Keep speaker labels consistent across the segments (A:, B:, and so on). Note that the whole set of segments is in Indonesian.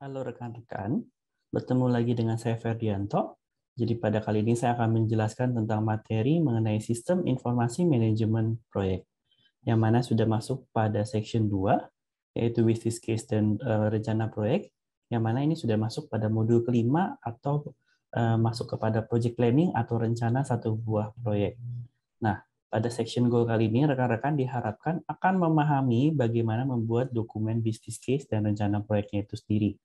A: Halo rekan-rekan, bertemu lagi dengan saya Ferdianto. Jadi pada kali ini saya akan menjelaskan tentang materi mengenai sistem informasi manajemen proyek, yang mana sudah masuk pada section 2, yaitu business case dan uh, rencana proyek, yang mana ini sudah masuk pada modul kelima atau uh, masuk kepada project planning atau rencana satu buah proyek. Nah, pada section goal kali ini, rekan-rekan diharapkan akan memahami bagaimana membuat dokumen business case dan rencana proyeknya itu sendiri.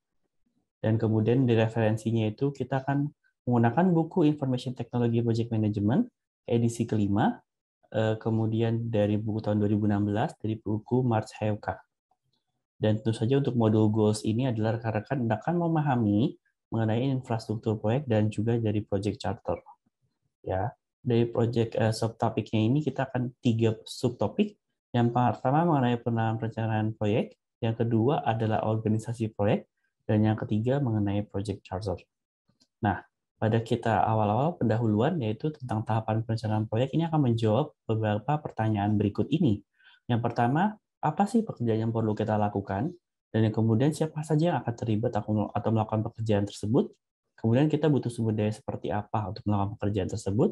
A: Dan kemudian di referensinya itu kita akan menggunakan buku Information Technology Project Management edisi kelima, eh, kemudian dari buku tahun 2016 dari buku March Hayuka. Dan tentu saja untuk modul goals ini adalah rekan-rekan akan memahami mengenai infrastruktur proyek dan juga dari project charter. Ya, dari project uh, subtopiknya ini kita akan tiga subtopik. Yang pertama mengenai penanganan perencanaan proyek, yang kedua adalah organisasi proyek, dan yang ketiga mengenai project charter. Nah, pada kita awal-awal pendahuluan yaitu tentang tahapan perencanaan proyek ini akan menjawab beberapa pertanyaan berikut ini. Yang pertama, apa sih pekerjaan yang perlu kita lakukan? Dan yang kemudian siapa saja yang akan terlibat atau melakukan pekerjaan tersebut? Kemudian kita butuh sumber daya seperti apa untuk melakukan pekerjaan tersebut?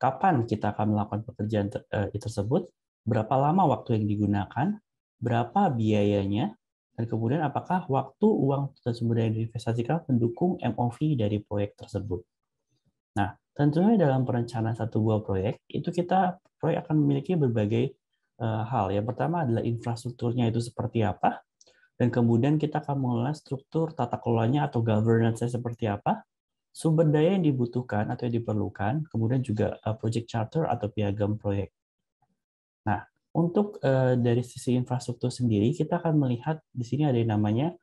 A: Kapan kita akan melakukan pekerjaan eh, tersebut? Berapa lama waktu yang digunakan? Berapa biayanya? Dan kemudian apakah waktu uang tersebut yang diinvestasikan mendukung MOV dari proyek tersebut. Nah, tentunya dalam perencanaan satu buah proyek, itu kita proyek akan memiliki berbagai eh, hal. Yang pertama adalah infrastrukturnya itu seperti apa, dan kemudian kita akan mengelola struktur tata kelolanya atau governance-nya seperti apa, sumber daya yang dibutuhkan atau yang diperlukan, kemudian juga eh, project charter atau piagam proyek. Nah, untuk uh, dari sisi infrastruktur sendiri, kita akan melihat di sini ada yang namanya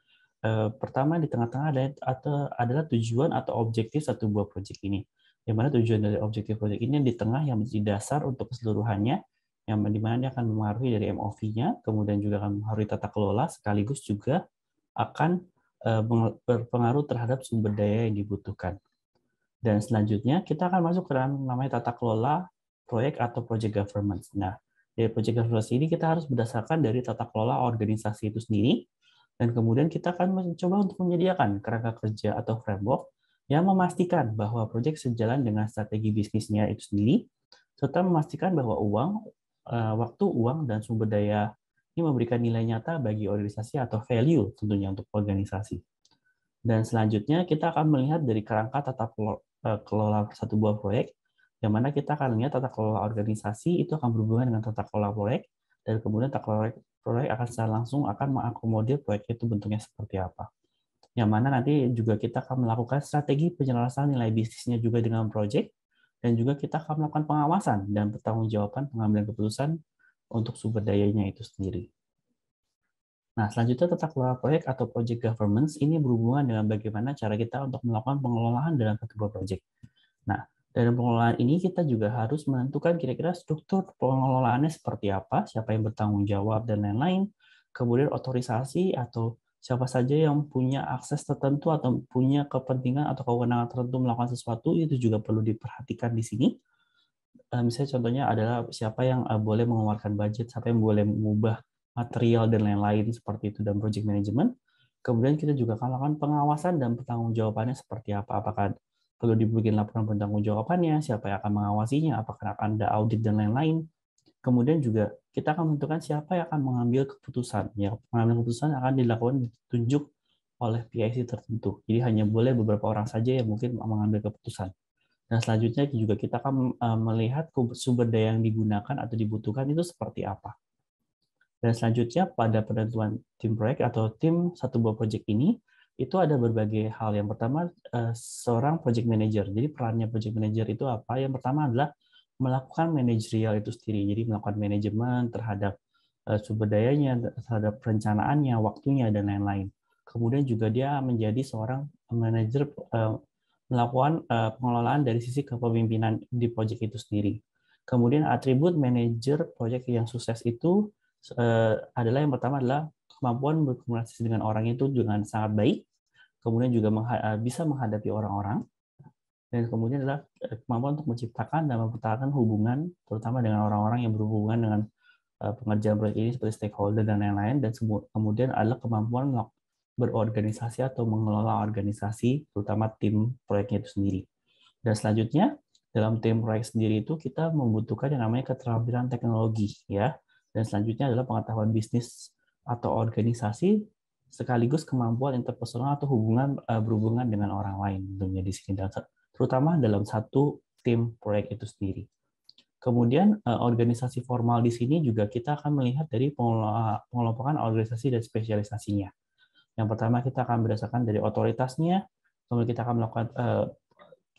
A: uh, pertama di tengah-tengah ada atau adalah tujuan atau objektif satu buah proyek ini. Yang mana tujuan dari objektif proyek ini di tengah yang menjadi dasar untuk keseluruhannya, yang dimana dia akan mempengaruhi dari MOV-nya, kemudian juga akan mempengaruhi tata kelola, sekaligus juga akan uh, berpengaruh terhadap sumber daya yang dibutuhkan. Dan selanjutnya kita akan masuk ke dalam namanya tata kelola proyek atau project governance. Nah, dari proyek evaluasi ini kita harus berdasarkan dari tata kelola organisasi itu sendiri dan kemudian kita akan mencoba untuk menyediakan kerangka kerja atau framework yang memastikan bahwa proyek sejalan dengan strategi bisnisnya itu sendiri serta memastikan bahwa uang eh, waktu uang dan sumber daya ini memberikan nilai nyata bagi organisasi atau value tentunya untuk organisasi. Dan selanjutnya kita akan melihat dari kerangka tata eh, kelola satu buah proyek yang mana kita akan lihat tata kelola organisasi itu akan berhubungan dengan tata kelola proyek, dan kemudian tata kelola proyek akan secara langsung akan mengakomodir proyek itu bentuknya seperti apa. Yang mana nanti juga kita akan melakukan strategi penyelesaian nilai bisnisnya juga dengan proyek, dan juga kita akan melakukan pengawasan dan pertanggungjawaban pengambilan keputusan untuk sumber dayanya itu sendiri. Nah, selanjutnya tata kelola proyek atau project governance ini berhubungan dengan bagaimana cara kita untuk melakukan pengelolaan dalam sebuah proyek. Nah, dalam pengelolaan ini kita juga harus menentukan kira-kira struktur pengelolaannya seperti apa, siapa yang bertanggung jawab dan lain-lain. Kemudian otorisasi atau siapa saja yang punya akses tertentu atau punya kepentingan atau kewenangan tertentu melakukan sesuatu itu juga perlu diperhatikan di sini. Ehm, misalnya contohnya adalah siapa yang ehm, boleh mengeluarkan budget, siapa yang boleh mengubah material dan lain-lain seperti itu dalam project management. Kemudian kita juga akan melakukan pengawasan dan jawabannya seperti apa, apakah perlu dibikin laporan pertanggung jawabannya, siapa yang akan mengawasinya, apakah akan ada audit dan lain-lain. Kemudian juga kita akan menentukan siapa yang akan mengambil keputusan. Ya, mengambil keputusan akan dilakukan ditunjuk oleh PIC tertentu. Jadi hanya boleh beberapa orang saja yang mungkin mengambil keputusan. Dan selanjutnya juga kita akan eh, melihat sumber daya yang digunakan atau dibutuhkan itu seperti apa. Dan selanjutnya pada penentuan tim proyek atau tim satu buah proyek ini, itu ada berbagai hal. Yang pertama eh, seorang project manager. Jadi perannya project manager itu apa? Yang pertama adalah melakukan manajerial itu sendiri. Jadi melakukan manajemen terhadap eh, sumber dayanya, terhadap perencanaannya, waktunya dan lain-lain. Kemudian juga dia menjadi seorang manajer eh, melakukan pengelolaan dari sisi kepemimpinan di project itu sendiri. Kemudian atribut manajer project yang sukses itu adalah yang pertama adalah kemampuan berkomunikasi dengan orang itu dengan sangat baik, kemudian juga eh, bisa menghadapi orang-orang, dan kemudian adalah eh, kemampuan untuk menciptakan dan mempertahankan hubungan, terutama dengan orang-orang yang berhubungan dengan eh, pengerjaan proyek ini seperti stakeholder dan lain-lain, dan kemudian adalah kemampuan berorganisasi atau mengelola organisasi, terutama tim proyeknya itu sendiri. Dan selanjutnya, dalam tim proyek sendiri itu kita membutuhkan yang namanya keterampilan teknologi ya dan selanjutnya adalah pengetahuan bisnis atau organisasi sekaligus kemampuan interpersonal atau hubungan eh, berhubungan dengan orang lain tentunya di sini terutama dalam satu tim proyek itu sendiri. Kemudian eh, organisasi formal di sini juga kita akan melihat dari pengelompokan organisasi dan spesialisasinya. Yang pertama kita akan berdasarkan dari otoritasnya, kemudian kita akan melakukan eh,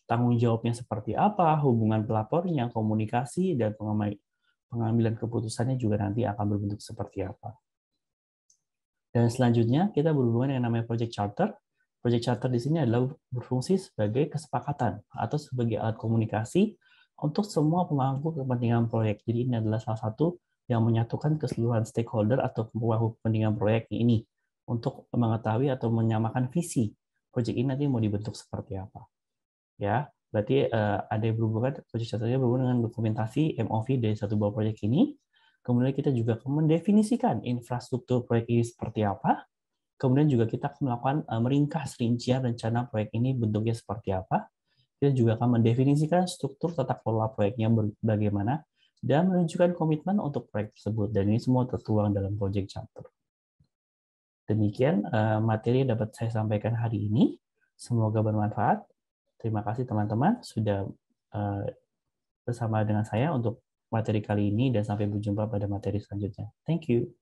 A: tanggung jawabnya seperti apa, hubungan pelapornya, komunikasi dan pengambilan keputusannya juga nanti akan berbentuk seperti apa. Dan selanjutnya kita berhubungan dengan namanya project charter. Project charter di sini adalah berfungsi sebagai kesepakatan atau sebagai alat komunikasi untuk semua pemangku kepentingan proyek. Jadi ini adalah salah satu yang menyatukan keseluruhan stakeholder atau pemangku kepentingan proyek ini untuk mengetahui atau menyamakan visi proyek ini nanti mau dibentuk seperti apa. Ya, berarti eh, ada yang berhubungan project charternya berhubungan dengan dokumentasi MOV dari satu buah proyek ini Kemudian kita juga mendefinisikan infrastruktur proyek ini seperti apa. Kemudian juga kita akan melakukan eh, meringkas rincian rencana proyek ini bentuknya seperti apa. Kita juga akan mendefinisikan struktur tata kelola proyeknya bagaimana dan menunjukkan komitmen untuk proyek tersebut. Dan ini semua tertuang dalam project Charter. Demikian eh, materi yang dapat saya sampaikan hari ini. Semoga bermanfaat. Terima kasih teman-teman sudah eh, bersama dengan saya untuk materi kali ini dan sampai berjumpa pada materi selanjutnya. Thank you.